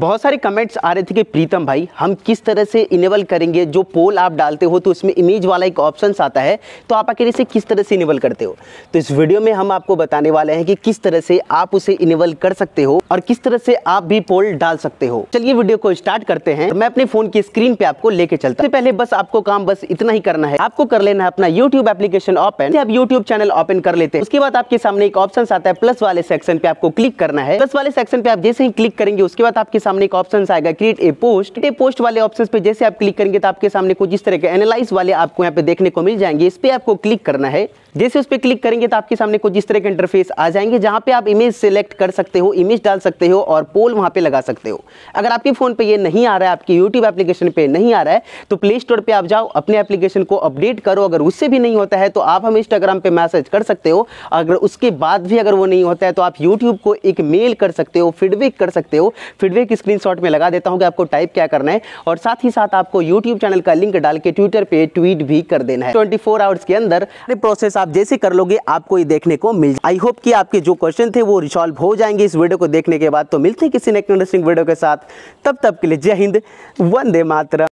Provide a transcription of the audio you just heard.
बहुत सारे कमेंट्स आ रहे थे कि प्रीतम भाई हम किस तरह से इनेबल करेंगे जो पोल आप डालते हो तो उसमें इमेज वाला एक ऑप्शन आता है तो आप आखिर इसे किस तरह से इनेबल करते हो तो इस वीडियो में हम आपको बताने वाले हैं कि किस तरह से आप उसे इनेबल कर सकते हो और किस तरह से आप भी पोल डाल सकते हो चलिए वीडियो को स्टार्ट करते हैं मैं अपने फोन की स्क्रीन पे आपको लेके चलता हूँ पहले बस आपको काम बस इतना ही करना है आपको कर लेना है अपना यूट्यूब एप्लीकेशन ओपन आप यूट्यूब चैनल ओपन कर लेते हैं उसके बाद आपके सामने एक ऑप्शन आता है प्लस वाले सेक्शन पे आपको क्लिक करना है प्लस वाले सेक्शन पे आप जैसे ही क्लिक करेंगे उसके बाद आपके सामने एक ऑप्शन आएगा create a post a post वाले ऑप्शन पे जैसे आप क्लिक करेंगे तो आपके सामने कुछ इस तरह के एनालाइज वाले आपको यहाँ पे देखने को मिल जाएंगे इस पर आपको क्लिक करना है जैसे उस पर क्लिक करेंगे तो आपके सामने कुछ इस तरह के इंटरफेस आ जाएंगे जहां पे आप इमेज सेलेक्ट कर सकते हो इमेज डाल सकते हो और पोल वहां पे लगा सकते हो अगर आपके फ़ोन पे ये नहीं आ रहा है आपके यूट्यूब एप्लीकेशन पे नहीं आ रहा है तो प्ले स्टोर पर आप जाओ अपने एप्लीकेशन को अपडेट करो अगर उससे भी नहीं होता है तो आप हमें इंस्टाग्राम पर मैसेज कर सकते हो अगर उसके बाद भी अगर वो नहीं होता है तो आप यूट्यूब को एक मेल कर सकते हो फीडबैक कर सकते हो फीडबैक स्क्रीन में लगा देता हूँ कि आपको टाइप क्या करना है और साथ ही साथ आपको यूट्यूब चैनल का लिंक डाल के ट्विटर पर ट्वीट भी कर देना है ट्वेंटी आवर्स के अंदर प्रोसेस आप आप जैसे कर लोगे आपको ये देखने को मिल आई होप कि आपके जो क्वेश्चन थे वो रिसॉल्व हो जाएंगे इस वीडियो को देखने के बाद तो मिलते हैं किसी नेक्स्ट इंटरेस्टिंग वीडियो के साथ तब तब के लिए जय हिंद वंदे मातरम